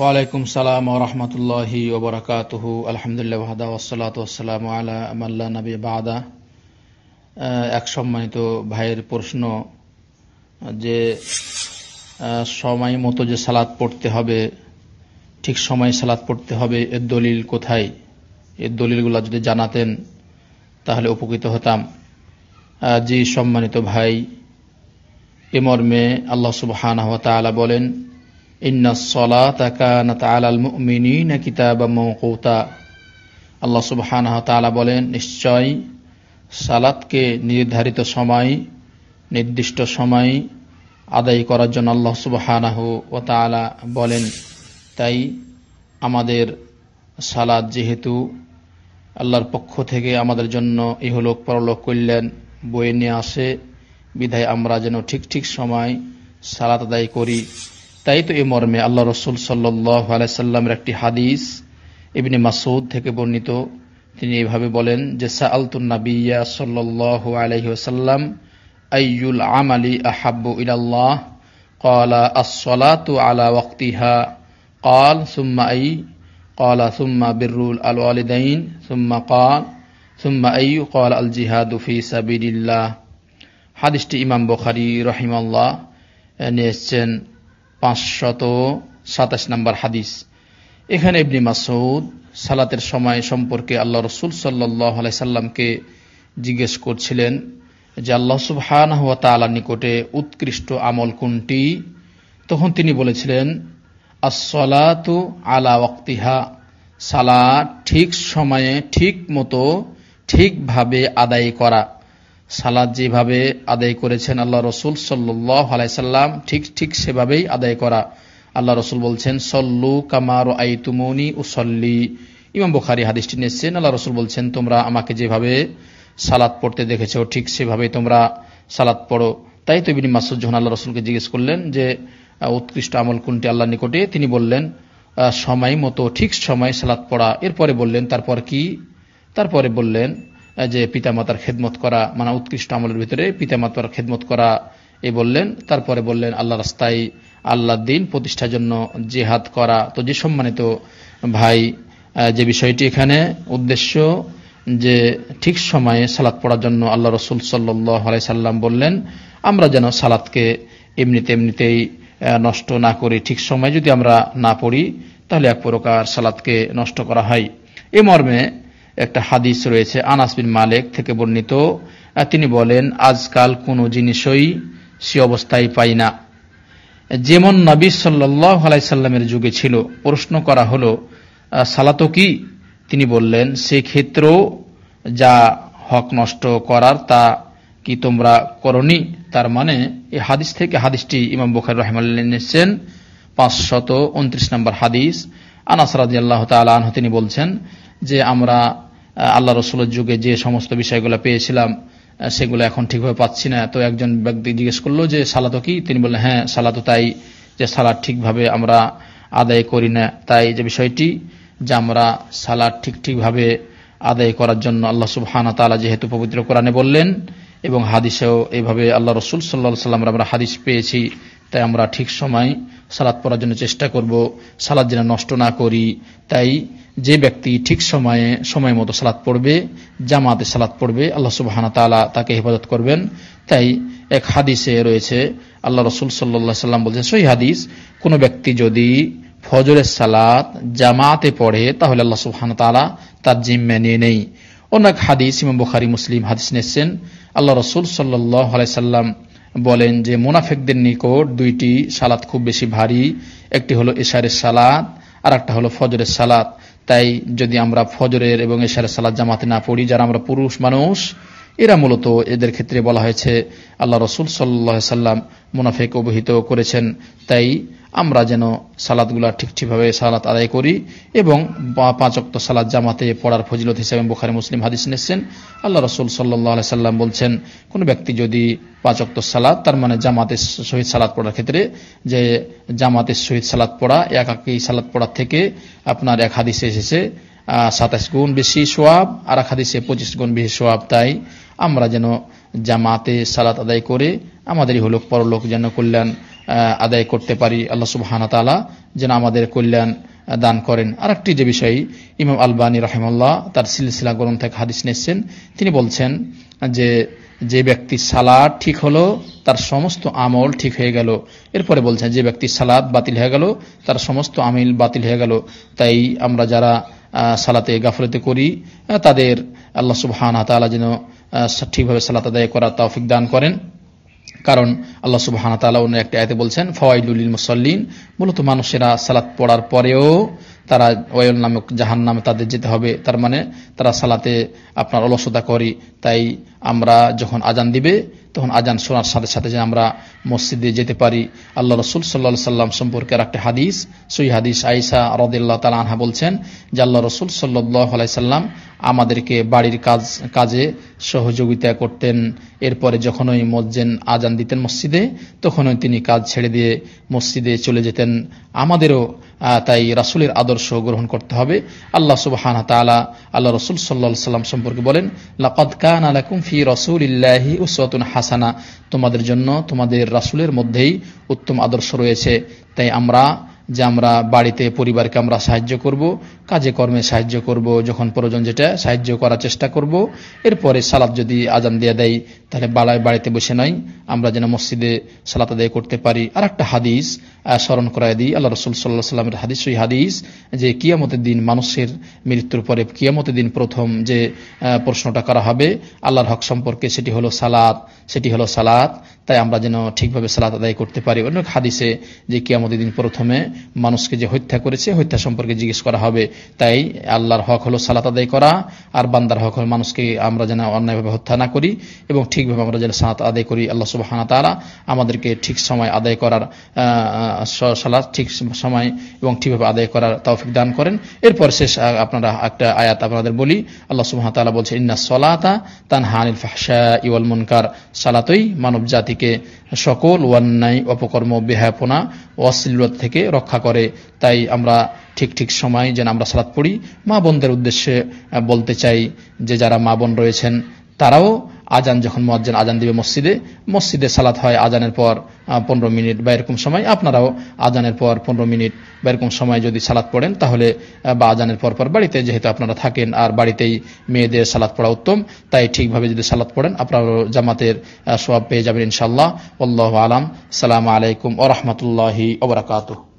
ওয়ালাইকুম সালাম রহমতুল্লাহি ওবরাকাতহু আলহামদুলিল্লাহ ওয়াহদা ওসালাত ওসালাম আলা আমাল্লা নবী বাদা এক সম্মানিত ভাইয়ের প্রশ্ন যে uh, সময় মতো যে সালাদ পড়তে হবে ঠিক সময় সালাদ পড়তে হবে এর দলিল কোথায় এর দলিলগুলো যদি জানাতেন তাহলে উপকৃত হতাম জি সম্মানিত ভাই এ মর্মে আল্লাহ সুবহান হতালা বলেন আল্লাহ সুবহানাহ বলেন নিশ্চয় সালাতকে নির্ধারিত সময় নির্দিষ্ট সময় আদায় করার জন্য আল্লাহ সুবাহ ও তালা বলেন তাই আমাদের সালাদ যেহেতু আল্লাহর পক্ষ থেকে আমাদের জন্য ইহলোক পরলোক কল্যাণ বয়ে নিয়ে আসে বিধায় আমরা যেন ঠিক ঠিক সময় সালাত আদায় করি তাই তো এ মর্মে আল্লাহ রসুল সাল্লাহ আলাইসাল্লামের একটি হাদিস ইবনে মাসুদ থেকে বর্ণিত তিনি এভাবে বলেন যে সাআলতুন নাবিয়া সাল্লাহ আলহি আসাল্লাম আইয়ুল আমালি আহাব্বু ইলাল্লাহ قال আলা ওয়াক্তিহা وقتها সুম্মা আই أي সুম্মা বিরুল আল আলিদাইন সুম্মা قال সুম্মা আই قال আল في سبيل الله হাদিসটি ইমাম বখারি রহিমাল্লাহ নিয়ে এসছেন পাঁচশত সাতাশ নম্বর হাদিস এখানে ইবনি মাসৌদ সালাতের সময় সম্পর্কে আল্লাহ রসুল সাল্লাহ সাল্লামকে জিজ্ঞেস করছিলেন যে আল্লাহ সুবহান হুয়া তালার নিকটে উৎকৃষ্ট আমল কোনটি তখন তিনি বলেছিলেন আসলাতু আলা ওয়াক্তিহা সালা ঠিক সময়ে ঠিক মতো ঠিকভাবে আদায় করা সালাদ যেভাবে আদায় করেছেন আল্লাহ রসুল সাল্লাহ আলাইসাল্লাম ঠিক ঠিক সেভাবেই আদায় করা আল্লাহ রসুল বলছেন সল্লু কামার আইতুমনি উসল্লি ইমাম বুখারি হাদিসটি নিয়েছেন আল্লাহ রসুল বলছেন তোমরা আমাকে যেভাবে সালাদ পড়তে দেখেছো ঠিক সেভাবেই তোমরা সালাদ পড়ো তাই তো বিনি মাসুদ জোহান আল্লাহ রসুলকে জিজ্ঞেস করলেন যে উৎকৃষ্ট আমল কোনটি আল্লাহ নিকটে তিনি বললেন সময় মতো ঠিক সময় সালাদ পড়া এরপরে বললেন তারপর কি তারপরে বললেন যে পিতামাতার খেদমত করা মানে উৎকৃষ্ট আমলের ভিতরে পিতামাতার খেদমত করা এ বললেন তারপরে বললেন আল্লাহ রাস্তায় আল্লাহ দিন প্রতিষ্ঠার জন্য জেহাদ করা তো যে সম্মানিত ভাই যে বিষয়টি এখানে উদ্দেশ্য যে ঠিক সময়ে সালাত পড়ার জন্য আল্লাহ রসুল সাল্লাই সাল্লাম বললেন আমরা যেন সালাতকে এমনিতে এমনিতেই নষ্ট না করি ঠিক সময়ে যদি আমরা না পড়ি তাহলে এক প্রকার সালাতকে নষ্ট করা হয় এ মর্মে একটা হাদিস রয়েছে আনাস বিন মালিক থেকে বর্ণিত তিনি বলেন আজকাল কোনো জিনিসই সে অবস্থায় পাই না যেমন নবী সাল্লাইসাল্লামের আলাইসাল্লামের যুগে ছিল প্রশ্ন করা হলো সালাত কি তিনি বললেন ক্ষেত্র যা হক নষ্ট করার তা কি তোমরা করনি তার মানে এই হাদিস থেকে হাদিসটি ইমাম বুখারি রহমাল্লা নিচ্ছেন পাঁচশত উনত্রিশ নম্বর হাদিস আনাস আল্লাহ তালহ তিনি বলছেন যে আমরা আল্লাহ রসুলের যুগে যে সমস্ত বিষয়গুলো পেয়েছিলাম সেগুলো এখন ঠিকভাবে পাচ্ছি না তো একজন ব্যক্তি জিজ্ঞেস করলো যে সালাতো কি তিনি বললেন হ্যাঁ সালাতো তাই যে সালাদ ঠিকভাবে আমরা আদায় করি না তাই যে বিষয়টি যে আমরা সালাদ ঠিক ঠিকভাবে আদায় করার জন্য আল্লাহ সুবহানা তালা যেহেতু পবিত্র কোরআনে বললেন এবং হাদিসেও এইভাবে আল্লাহ রসুল সাল্লাহ সাল্লাম আমরা হাদিস পেয়েছি তাই আমরা ঠিক সময় সালাদ পড়ার জন্য চেষ্টা করব সালাদ যেন নষ্ট না করি তাই যে ব্যক্তি ঠিক সময়ে সময় মতো সালাদ পড়বে জামাতে সালাদ পড়বে আল্লাহ সুবাহানা তালা তাকে হেফাজত করবেন তাই এক হাদিসে রয়েছে আল্লাহ রসুল সাল্লা সাল্লাম বলছেন সেই হাদিস কোনো ব্যক্তি যদি ফজরের সালাদ জামাতে পড়ে তাহলে আল্লাহ সুবাহানা তালা তার জিম নিয়ে নেই অনেক হাদিস ইমাম বুখারি মুসলিম হাদিস নিয়েছেন আল্লাহ রসুল সাল্লাহ সাল্লাম বলেন যে মোনাফেকদের নিকট দুইটি সালাত খুব বেশি ভারী একটি হলো এশারের সালাত আর একটা হলো ফজরের সালাত তাই যদি আমরা ফজরের এবং এশারের সালাদ জামাতে না পড়ি যারা আমরা পুরুষ মানুষ এরা মূলত এদের ক্ষেত্রে বলা হয়েছে আল্লাহ রসুল সাল্লাহ সাল্লাম মুনাফেক অবহিত করেছেন তাই আমরা যেন সালাদগুলা ঠিক ঠিকভাবে সালাত আদায় করি এবং পাঁচক্ত সালাদ জামাতে পড়ার ফজিলত হিসেবে বোখারে মুসলিম হাদিস নিচ্ছেন আল্লাহ রসুল সাল্লাহ সাল্লাম বলছেন কোন ব্যক্তি যদি পাঁচক্ত সালাদ তার মানে জামাতের শহীদ সালাদ পড়ার ক্ষেত্রে যে জামাতের শহীদ সালাদ পড়া এক একই সালাদ পড়ার থেকে আপনার এক হাদিসে এসেছে সাতাশ গুণ বেশি সোয়াব আর এক হাদিসে পঁচিশ গুণ বেশি সোয়াব তাই আমরা যেন জামাতে সালাত আদায় করে আমাদেরই হলোক পরলোক যেন কল্যাণ আদায় করতে পারি আল্লাহ সুবাহানা তালা যেন আমাদের কল্যাণ দান করেন আর একটি যে বিষয় ইমাম আলবানী রহমাল্লাহ তার সিলসিলা গ্রন্থ থেকে হাদিস নিয়েছেন তিনি বলছেন যে যে ব্যক্তি সালাদ ঠিক হলো তার সমস্ত আমল ঠিক হয়ে গেল এরপরে বলছেন যে ব্যক্তি সালাদ বাতিল হয়ে গেল তার সমস্ত আমিল বাতিল হয়ে গেল তাই আমরা যারা সালাতে গাফলতে করি তাদের আল্লাহ সুবহান তালা যেন ঠিকভাবে সালাত আদায় করার তৌফিক দান করেন কারণ আল্লাহ সুবাহানা তালা অন্য একটা আয়তে বলছেন ফওয়াইলুল মুসল্লিন মূলত মানুষেরা সালাত পড়ার পরেও তারা ওয়াইল নামক জাহান নামে তাদের যেতে হবে তার মানে তারা সালাতে আপনার অলসতা করে তাই আমরা যখন আজান দিবে তখন আজান শোনার সাথে সাথে যে আমরা মসজিদে যেতে পারি আল্লাহ রসুল সাল্লা সাল্লাম সম্পর্কে একটা হাদিস সই হাদিস আইসা রদুল্লাহ তালা আনহা বলছেন যে আল্লাহ রসুল সাল্লাহ সাল্লাম আমাদেরকে বাড়ির কাজ কাজে সহযোগিতা করতেন এরপরে যখন ওই মসজেন আজান দিতেন মসজিদে তখনই তিনি কাজ ছেড়ে দিয়ে মসজিদে চলে যেতেন আমাদেরও তাই রাসুলের আদর্শ গ্রহণ করতে হবে আল্লাহ সুবাহান তালা আল্লাহ রসুল সাল্লাহ সাল্লাম সম্পর্কে বলেন লাকাত কান আলাকুম ফি রসুল ইল্লাহি উসওয়াতুন হাসানা তোমাদের জন্য তোমাদের রাসুলের মধ্যেই উত্তম আদর্শ রয়েছে তাই আমরা যে আমরা বাড়িতে পরিবারকে আমরা সাহায্য করব কাজে কর্মে সাহায্য করব যখন প্রয়োজন যেটা সাহায্য করার চেষ্টা করব এরপরে সালাদ যদি আজান দিয়ে দেয় তাহলে বালায় বাড়িতে বসে নাই আমরা যেন মসজিদে সালাত আদায় করতে পারি আর একটা হাদিস স্মরণ করাই দিই আল্লাহ রসুল সাল্লাহ সাল্লামের হাদিস ওই হাদিস যে কিয়ামতের দিন মানুষের মৃত্যুর পরে কিয়ামতের দিন প্রথম যে প্রশ্নটা করা হবে আল্লাহর হক সম্পর্কে সেটি হলো সালাত সেটি হলো সালাত তাই আমরা যেন ঠিকভাবে সালাত আদায় করতে পারি অন্য হাদিসে যে কিয়ামতের দিন প্রথমে মানুষকে যে হত্যা করেছে হত্যা সম্পর্কে জিজ্ঞেস করা হবে তাই আল্লাহর হক হলো সালাত আদায় করা আর বান্দার হক হল মানুষকে আমরা যেন অন্যায়ভাবে হত্যা না করি এবং ঠিকভাবে আমরা যেন সালাত আদায় করি আল্লাহ সুবাহানা তারা আমাদেরকে ঠিক সময় আদায় করার সালাত ঠিক সময় এবং ঠিকভাবে আদায় করার তৌফিক দান করেন এরপর শেষ আপনারা একটা আয়াত আপনাদের বলি আল্লাহ সুবাহ তালা বলছে ইন্না সলাতা তান হানিল ফাহসা ইউল মুনকার সালাতই মানব জাতি জাতিকে সকল অন্যায় অপকর্ম বেহাপনা অশ্লীলতা থেকে রক্ষা করে তাই আমরা ঠিক ঠিক সময় যেন আমরা সালাত পড়ি মা বোনদের উদ্দেশ্যে বলতে চাই যে যারা মা বোন রয়েছেন তারাও আজান যখন মজ্জান আজান দিবে মসজিদে মসজিদে সালাত হয় আজানের পর পনেরো মিনিট বা এরকম সময় আপনারাও আজানের পর পনেরো মিনিট বা এরকম সময় যদি সালাত পড়েন তাহলে বা আজানের পর পর বাড়িতে যেহেতু আপনারা থাকেন আর বাড়িতেই মেয়েদের সালাত পড়া উত্তম তাই ঠিকভাবে যদি সালাত পড়েন আপনারাও জামাতের সব পেয়ে যাবেন ইনশাল্লাহ আল্লাহ আলাম সালাম আলাইকুম ওরহমতুল্লাহি ওবরাকাতু